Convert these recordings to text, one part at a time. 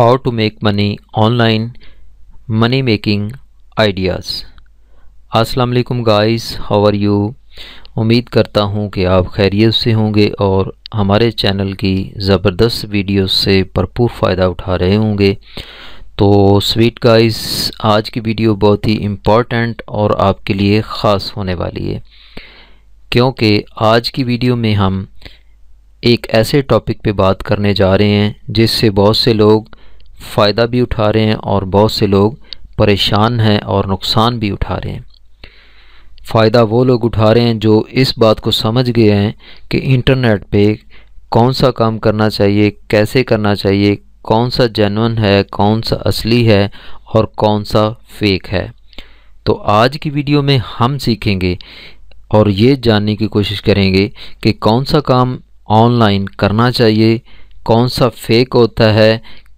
how to make money online money making ideas अस्सलाम वालेकुम guys how are you उम्मीद करता हूँ कि आप खैरियत से होंगे और हमारे चैनल की ज़बरदस्त वीडियो से भरपूर फ़ायदा उठा रहे होंगे तो स्वीट गाइस आज की वीडियो बहुत ही इम्पॉर्टेंट और आपके लिए ख़ास होने वाली है क्योंकि आज की वीडियो में हम एक ऐसे टॉपिक पे बात करने जा रहे हैं जिससे बहुत से लोग फ़ायदा भी उठा रहे हैं और बहुत से लोग परेशान हैं और नुकसान भी उठा रहे हैं फ़ायदा वो लोग उठा रहे हैं जो इस बात को समझ गए हैं कि इंटरनेट पे कौन सा काम करना चाहिए कैसे करना चाहिए कौन सा जेनवन है कौन सा असली है और कौन सा फेक है तो आज की वीडियो में हम सीखेंगे और ये जानने की कोशिश करेंगे कि कौन सा काम ऑनलाइन करना चाहिए कौन सा फेक होता है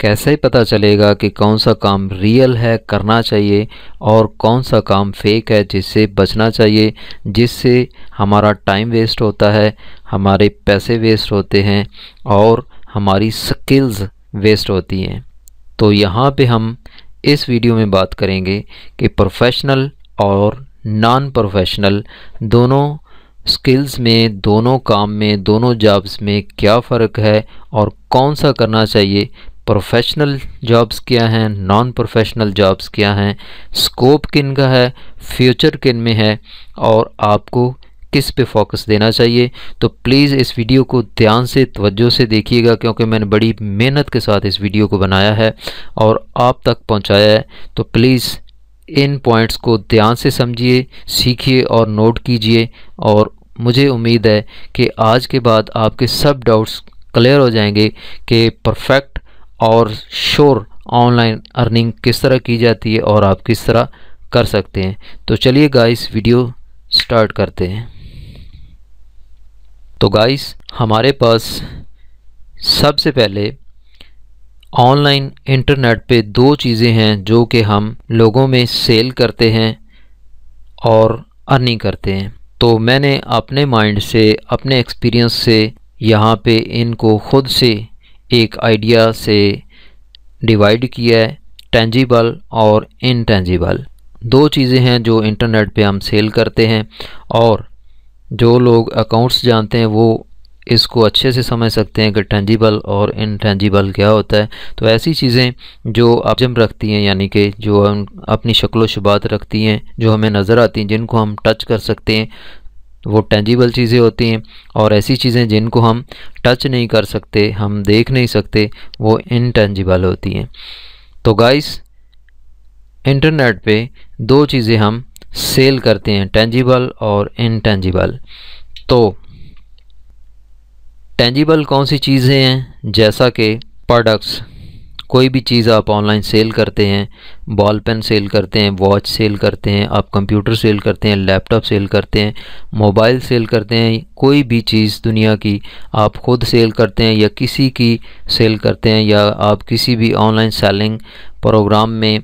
कैसे ही पता चलेगा कि कौन सा काम रियल है करना चाहिए और कौन सा काम फेक है जिससे बचना चाहिए जिससे हमारा टाइम वेस्ट होता है हमारे पैसे वेस्ट होते हैं और हमारी स्किल्स वेस्ट होती हैं तो यहाँ पे हम इस वीडियो में बात करेंगे कि प्रोफेशनल और नॉन प्रोफेशनल दोनों स्किल्स में दोनों काम में दोनों जॉब्स में क्या फ़र्क है और कौन सा करना चाहिए प्रोफेशनल जॉब्स क्या हैं नॉन प्रोफेशनल जॉब्स क्या हैं स्कोप किन का है फ्यूचर किन में है और आपको किस पे फोकस देना चाहिए तो प्लीज़ इस वीडियो को ध्यान से तवज्जो से देखिएगा क्योंकि मैंने बड़ी मेहनत के साथ इस वीडियो को बनाया है और आप तक पहुंचाया है तो प्लीज़ इन पॉइंट्स को ध्यान से समझिए सीखिए और नोट कीजिए और मुझे उम्मीद है कि आज के बाद आपके सब डाउट्स क्लियर हो जाएंगे कि परफेक्ट और श्योर ऑनलाइन अर्निंग किस तरह की जाती है और आप किस तरह कर सकते हैं तो चलिए गाइस वीडियो स्टार्ट करते हैं तो गाइस हमारे पास सबसे पहले ऑनलाइन इंटरनेट पे दो चीज़ें हैं जो कि हम लोगों में सेल करते हैं और अर्निंग करते हैं तो मैंने अपने माइंड से अपने एक्सपीरियंस से यहाँ पे इनको खुद से एक आइडिया से डिवाइड किया है टेंजिबल और इनटेंजिबल दो चीज़ें हैं जो इंटरनेट पे हम सेल करते हैं और जो लोग अकाउंट्स जानते हैं वो इसको अच्छे से समझ सकते हैं कि टेंजिबल और इनटेंजिबल क्या होता है तो ऐसी चीज़ें जो अजम रखती हैं यानी कि जो अपनी शक्ल शबात रखती हैं जो हमें नज़र आती हैं जिनको हम टच कर सकते हैं वो टेंजिबल चीज़ें होती हैं और ऐसी चीज़ें जिनको हम टच नहीं कर सकते हम देख नहीं सकते वो इनटेंजिबल होती हैं तो गाइस इंटरनेट पे दो चीज़ें हम सेल करते हैं टेंजिबल और इनटेंजिबल तो टेंजिबल कौन सी चीज़ें हैं जैसा कि प्रोडक्ट्स कोई भी चीज़ आप ऑनलाइन सेल करते हैं बॉल पेन सेल करते हैं वॉच सेल करते हैं आप कंप्यूटर सेल करते हैं लैपटॉप सेल करते हैं मोबाइल सेल करते हैं कोई भी चीज़ दुनिया की आप खुद सेल करते हैं या किसी की सेल करते हैं या आप किसी भी ऑनलाइन सेलिंग प्रोग्राम में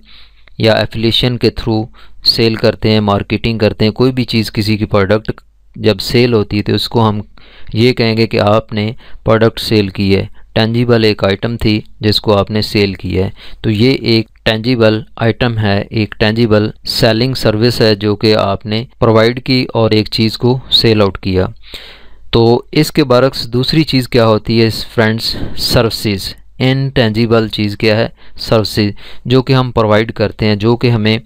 या एफिलेशन के थ्रू सेल करते हैं मार्केटिंग करते हैं कोई भी चीज़ किसी की प्रोडक्ट जब सेल होती है तो उसको हम ये कहेंगे कि आपने प्रोडक्ट सेल की है टेंजिबल एक आइटम थी जिसको आपने सेल की है तो ये एक टेंजिबल आइटम है एक टेंजिबल सेलिंग सर्विस है जो कि आपने प्रोवाइड की और एक चीज़ को सेल आउट किया तो इसके बरक्स दूसरी चीज़ क्या होती है फ्रेंड्स सर्विसेज इनटेंजिबल चीज़ क्या है सर्विसेज जो कि हम प्रोवाइड करते हैं जो कि हमें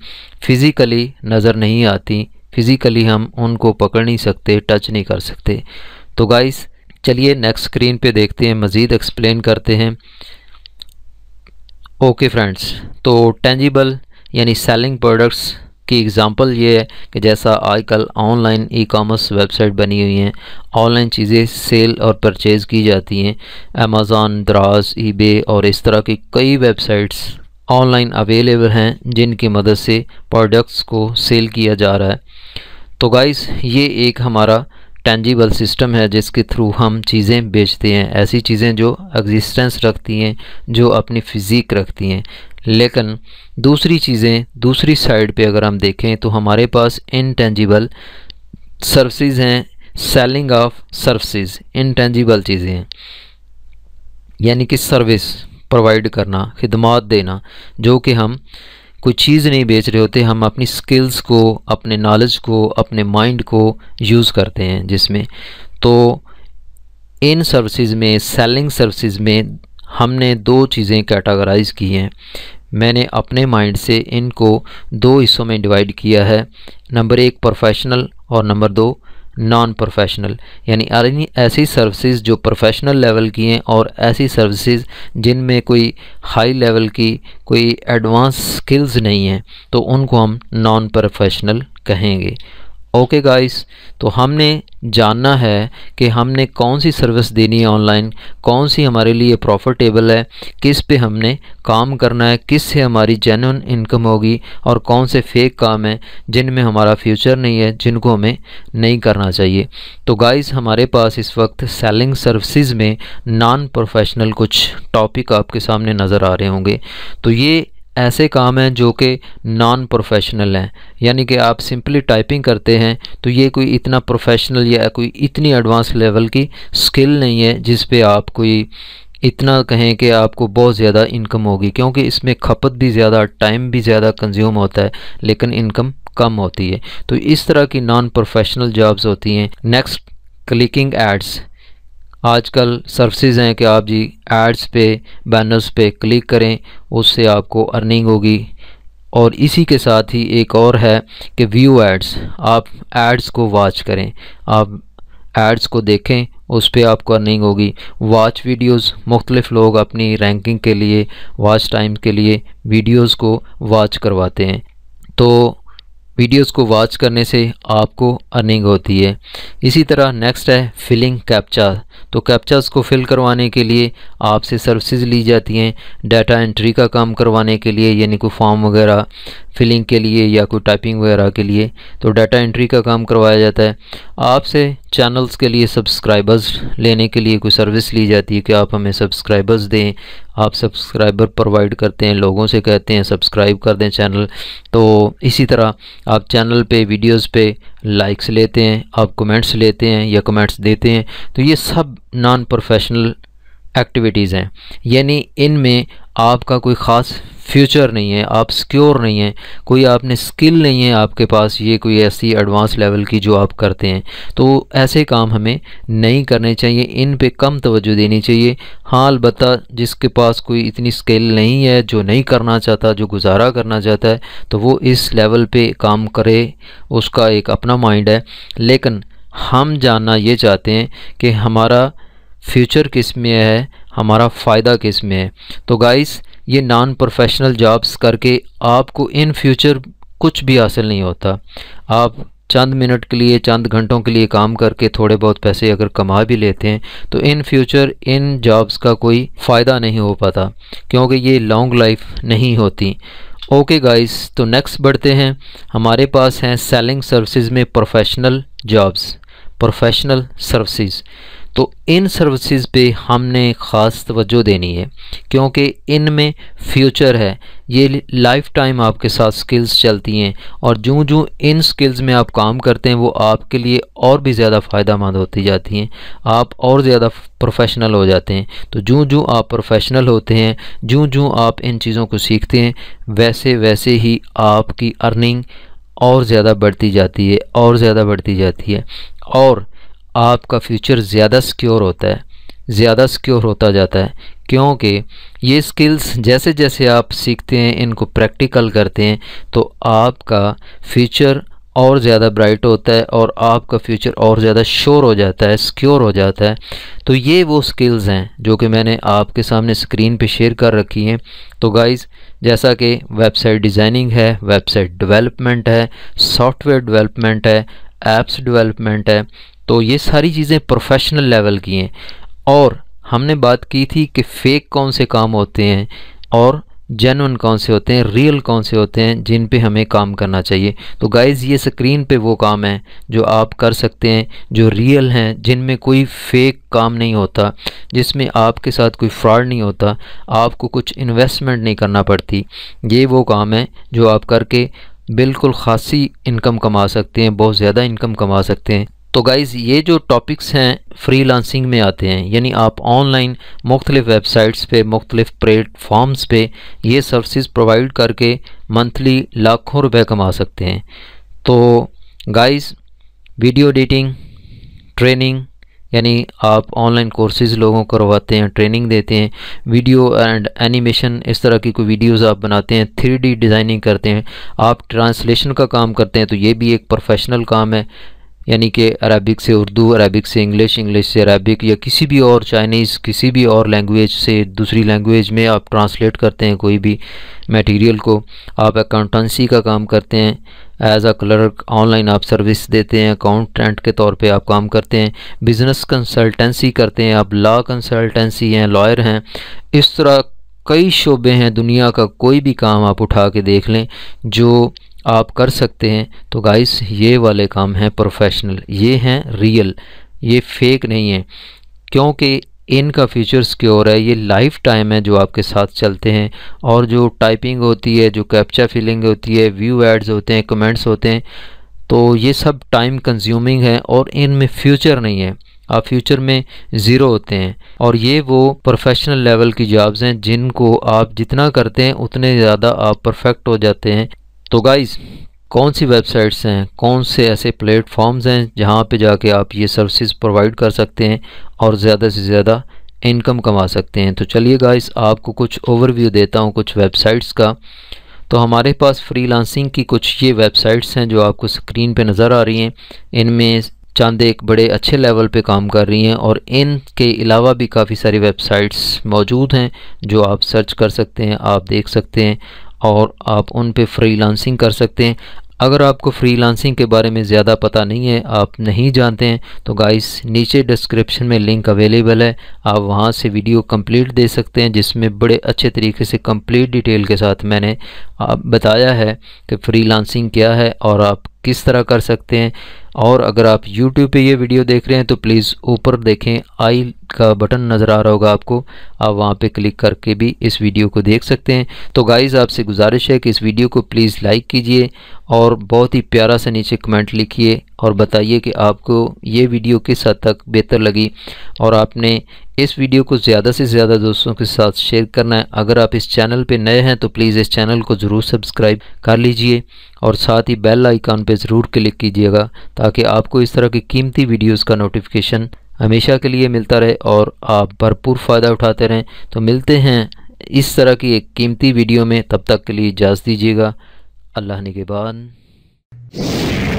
फिज़िकली नज़र नहीं आती फिज़िकली हम उनको पकड़ नहीं सकते टच नहीं कर सकते तो गाइस चलिए नेक्स्ट स्क्रीन पे देखते हैं मज़ीद एक्सप्लेन करते हैं ओके फ्रेंड्स तो टेंजिबल यानी सेलिंग प्रोडक्ट्स की एग्ज़ाम्पल ये है कि जैसा आजकल ऑनलाइन ई कॉमर्स वेबसाइट बनी हुई हैं ऑनलाइन चीज़ें सेल और परचेज़ की जाती हैं अमेज़ॉन द्रास ई और इस तरह की कई वेबसाइट्स ऑनलाइन अवेलेबल हैं जिनकी मदद से प्रोडक्ट्स को सेल किया जा रहा है तो गाइस ये एक हमारा टेंजिबल सिस्टम है जिसके थ्रू हम चीज़ें बेचते हैं ऐसी चीज़ें जो एग्जिस्टेंस रखती हैं जो अपनी फिज़ीक रखती हैं लेकिन दूसरी चीज़ें दूसरी साइड पे अगर हम देखें तो हमारे पास इनटेंजिबल सर्विसेज हैं सेलिंग ऑफ सर्विसेज इनटेंजिबल चीज़ें हैं यानी कि सर्विस प्रोवाइड करना खिदमत देना जो कि हम कोई चीज़ नहीं बेच रहे होते हम अपनी स्किल्स को अपने नॉलेज को अपने माइंड को यूज़ करते हैं जिसमें तो इन सर्विसेज में सेलिंग सर्विसेज में हमने दो चीज़ें कैटागराइज की हैं मैंने अपने माइंड से इनको दो हिस्सों में डिवाइड किया है नंबर एक प्रोफेशनल और नंबर दो नॉन प्रोफेशनल यानी ऐसी सर्विसेज जो प्रोफेशनल लेवल की हैं और ऐसी सर्विसेज जिनमें कोई हाई लेवल की कोई एडवांस स्किल्स नहीं हैं तो उनको हम नॉन प्रोफेशनल कहेंगे ओके गाइस तो हमने जानना है कि हमने कौन सी सर्विस देनी है ऑनलाइन कौन सी हमारे लिए प्रॉफिटेबल है किस पे हमने काम करना है किस से हमारी जेन इनकम होगी और कौन से फेक काम हैं जिनमें हमारा फ्यूचर नहीं है जिनको हमें नहीं करना चाहिए तो गाइस हमारे पास इस वक्त सेलिंग सर्विसेज में नॉन प्रोफेशनल कुछ टॉपिक आपके सामने नज़र आ रहे होंगे तो ये ऐसे काम हैं जो कि नॉन प्रोफेशनल हैं यानी कि आप सिंपली टाइपिंग करते हैं तो ये कोई इतना प्रोफेशनल या कोई इतनी एडवांस लेवल की स्किल नहीं है जिस पे आप कोई इतना कहें कि आपको बहुत ज़्यादा इनकम होगी क्योंकि इसमें खपत भी ज़्यादा टाइम भी ज़्यादा कंज्यूम होता है लेकिन इनकम कम होती है तो इस तरह की नॉन प्रोफेशनल जॉब्स होती हैं नेक्स्ट क्लिकिंग एड्स आजकल सर्विसेज हैं कि आप जी एड्स पे बैनर्स पे क्लिक करें उससे आपको अर्निंग होगी और इसी के साथ ही एक और है कि व्यू एड्स आप एड्स को वॉच करें आप एड्स को देखें उस पर आपको अर्निंग होगी वॉच वीडियोस मुख्तलिफ लोग अपनी रैंकिंग के लिए वॉच टाइम के लिए वीडियोस को वॉच करवाते हैं तो वीडियोस को वॉच करने से आपको अर्निंग होती है इसी तरह नेक्स्ट है फिलिंग कैप्चा तो कैप्चास को फिल करवाने के लिए आपसे सर्विसेज ली जाती हैं डाटा एंट्री का काम करवाने के लिए यानी कोई फॉर्म वगैरह फिलिंग के लिए या कोई टाइपिंग वगैरह के लिए तो डाटा एंट्री का काम करवाया जाता है आपसे चैनल्स के लिए सब्सक्राइबर्स लेने के लिए कोई सर्विस ली जाती है कि आप हमें सब्सक्राइबर्स दें आप सब्सक्राइबर प्रोवाइड करते हैं लोगों से कहते हैं सब्सक्राइब कर दें चैनल तो इसी तरह आप चैनल पे वीडियोस पे लाइक्स लेते हैं आप कमेंट्स लेते हैं या कमेंट्स देते हैं तो ये सब नॉन प्रोफेशनल एक्टिविटीज़ हैं यानी इनमें आपका कोई ख़ास फ्यूचर नहीं है आप सिक्योर नहीं हैं कोई आपने स्किल नहीं है आपके पास ये कोई ऐसी एडवांस लेवल की जो आप करते हैं तो ऐसे काम हमें नहीं करने चाहिए इन पे कम तवज्जो देनी चाहिए हाँ अलबत् जिसके पास कोई इतनी स्किल नहीं है जो नहीं करना चाहता जो गुजारा करना चाहता है तो वो इस लेवल पर काम करे उसका एक अपना माइंड है लेकिन हम जानना ये चाहते हैं कि हमारा फ्यूचर किस में है हमारा फ़ायदा किस में है तो गाइस ये नॉन प्रोफेशनल जॉब्स करके आपको इन फ्यूचर कुछ भी हासिल नहीं होता आप चंद मिनट के लिए चंद घंटों के लिए काम करके थोड़े बहुत पैसे अगर कमा भी लेते हैं तो इन फ्यूचर इन जॉब्स का कोई फ़ायदा नहीं हो पाता क्योंकि ये लॉन्ग लाइफ नहीं होती ओके गाइस तो नेक्स्ट बढ़ते हैं हमारे पास हैं सेलिंग सर्विसेज में प्रोफेशनल जॉब्स प्रोफेशनल सर्विसेज तो इन सर्विसेज पे हमने ख़ास तवज्जो देनी है क्योंकि इनमें फ्यूचर है ये लाइफ टाइम आपके साथ स्किल्स चलती हैं और जो जो इन स्किल्स में आप काम करते हैं वो आपके लिए और भी ज़्यादा फ़ायदा मंद होती जाती हैं आप और ज़्यादा प्रोफेशनल हो जाते हैं तो जो जो आप प्रोफेशनल होते हैं जो जो आप इन चीज़ों को सीखते हैं वैसे वैसे ही आपकी अर्निंग और ज़्यादा बढ़ती जाती है और ज़्यादा बढ़ती जाती है और आपका फ्यूचर ज़्यादा सिक्योर होता है ज़्यादा सिक्योर होता जाता है क्योंकि ये स्किल्स जैसे जैसे आप सीखते हैं इनको प्रैक्टिकल करते हैं तो आपका फ्यूचर और ज़्यादा ब्राइट होता है और आपका फ्यूचर और ज़्यादा श्योर हो जाता है सिक्योर हो जाता है तो ये वो स्किल्स हैं जो कि मैंने आपके सामने स्क्रीन पे शेयर कर रखी हैं तो गाइस जैसा कि वेबसाइट डिज़ाइनिंग है वेबसाइट डेवलपमेंट है सॉफ्टवेयर डेवलपमेंट है ऐप्स डेवलपमेंट है तो ये सारी चीज़ें प्रोफेशनल लेवल की हैं और हमने बात की थी कि फेक कौन से काम होते हैं और जेनवन कौन से होते हैं रियल कौन से होते हैं जिन पे हमें काम करना चाहिए तो गाइज़ ये स्क्रीन पे वो काम है जो आप कर सकते हैं जो रियल हैं जिनमें कोई फेक काम नहीं होता जिसमें आपके साथ कोई फ्रॉड नहीं होता आपको कुछ इन्वेस्टमेंट नहीं करना पड़ती ये वो काम है जो आप करके बिल्कुल ख़ासी इनकम कमा सकते हैं बहुत ज़्यादा इनकम कमा सकते हैं तो गाइज़ ये जो टॉपिक्स हैं फ्री लांसिंग में आते हैं यानी आप ऑनलाइन मुख्तलिफ़ वेबसाइट्स पे मुख्तलिफ़ प्लेटफॉर्म्स पे ये सर्विसेज प्रोवाइड करके मंथली लाखों रुपए कमा सकते हैं तो गाइज़ वीडियो एडिटिंग ट्रेनिंग यानी आप ऑनलाइन कोर्सेज लोगों को करवाते हैं ट्रेनिंग देते हैं वीडियो एंड एनिमेशन इस तरह की कोई वीडियोस आप बनाते हैं थ्री डिज़ाइनिंग करते हैं आप ट्रांसलेशन का काम करते हैं तो ये भी एक प्रोफेशनल काम है यानी कि अरबिक से उर्दू अरबिक से इंग्लिश इंग्लिश से अरबिक या किसी भी और चाइनीज़ किसी भी और लैंग्वेज से दूसरी लैंग्वेज में आप ट्रांसलेट करते हैं कोई भी मटेरियल को आप अकाउंटेंसी का काम करते हैं एज अ क्लर्क ऑनलाइन आप सर्विस देते हैं अकाउंटेंट के तौर पे आप काम करते हैं बिज़नेस कंसल्टेंसी करते हैं आप लॉ कंसल्टेंसी हैं लॉयर हैं इस तरह कई शोबे हैं दुनिया का कोई भी काम आप उठा के देख लें जो आप कर सकते हैं तो गाइस ये वाले काम हैं प्रोफेशनल ये हैं रियल ये फेक नहीं है क्योंकि इनका फ्यूचर सिक्योर है ये लाइफ टाइम है जो आपके साथ चलते हैं और जो टाइपिंग होती है जो कैप्चा फिलिंग होती है व्यू एड्स होते हैं कमेंट्स होते हैं तो ये सब टाइम कंज्यूमिंग है और इनमें फ्यूचर नहीं है आप फ्यूचर में ज़ीरो होते हैं और ये वो प्रोफेशनल लेवल की जॉब्स हैं जिनको आप जितना करते हैं उतने ज़्यादा आप परफेक्ट हो जाते हैं तो गाइज़ कौन सी वेबसाइट्स हैं कौन से ऐसे प्लेटफॉर्म्स हैं जहाँ पे जाके आप ये सर्विसेज प्रोवाइड कर सकते हैं और ज़्यादा से ज़्यादा इनकम कमा सकते हैं तो चलिए गाइस आपको कुछ ओवरव्यू देता हूँ कुछ वेबसाइट्स का तो हमारे पास फ्रीलांसिंग की कुछ ये वेबसाइट्स हैं जो आपको स्क्रीन पे नज़र आ रही हैं इनमें चंद एक बड़े अच्छे लेवल पे काम कर रही हैं और इन अलावा भी काफ़ी सारी वेबसाइट्स मौजूद हैं जो आप सर्च कर सकते हैं आप देख सकते हैं और आप उन पे फ्रीलांसिंग कर सकते हैं अगर आपको फ्रीलांसिंग के बारे में ज़्यादा पता नहीं है आप नहीं जानते हैं तो गाइस नीचे डिस्क्रिप्शन में लिंक अवेलेबल है आप वहाँ से वीडियो कंप्लीट दे सकते हैं जिसमें बड़े अच्छे तरीके से कंप्लीट डिटेल के साथ मैंने आप बताया है कि फ्रीलांसिंग क्या है और आप किस तरह कर सकते हैं और अगर आप YouTube पे ये वीडियो देख रहे हैं तो प्लीज़ ऊपर देखें आई का बटन नज़र आ रहा होगा आपको आप वहाँ पे क्लिक करके भी इस वीडियो को देख सकते हैं तो गाइज़ आपसे गुजारिश है कि इस वीडियो को प्लीज़ लाइक कीजिए और बहुत ही प्यारा से नीचे कमेंट लिखिए और बताइए कि आपको ये वीडियो किस हद तक बेहतर लगी और आपने इस वीडियो को ज़्यादा से ज़्यादा दोस्तों के साथ शेयर करना है अगर आप इस चैनल पे नए हैं तो प्लीज़ इस चैनल को ज़रूर सब्सक्राइब कर लीजिए और साथ ही बेल आइकॉन पे ज़रूर क्लिक कीजिएगा ताकि आपको इस तरह की कीमती वीडियोस का नोटिफिकेशन हमेशा के लिए मिलता रहे और आप भरपूर फ़ायदा उठाते रहें तो मिलते हैं इस तरह की एक कीमती वीडियो में तब तक के लिए इजाज़ दीजिएगा अल्लाह ने के बाद